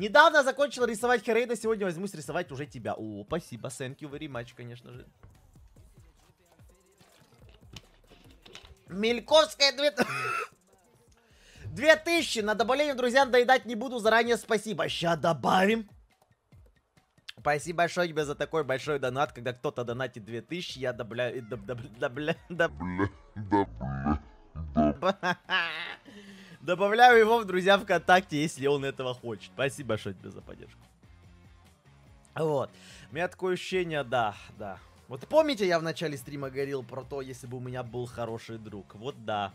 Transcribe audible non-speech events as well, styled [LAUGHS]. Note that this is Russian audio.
Недавно закончил рисовать Херейда, сегодня возьмусь рисовать уже тебя. О, спасибо, thank you very much, конечно же. Мельковская 2000 [LAUGHS] на добавление, друзья, доедать не буду, заранее спасибо. Сейчас добавим. Спасибо большое тебе за такой большой донат, когда кто-то донатит 2000, я добавляю... Добля... Добля... Добля... Добля... Добавляю его в друзья ВКонтакте, если он этого хочет. Спасибо большое тебе за поддержку. Вот. У меня такое ощущение, да, да. Вот помните, я в начале стрима говорил про то, если бы у меня был хороший друг. Вот да.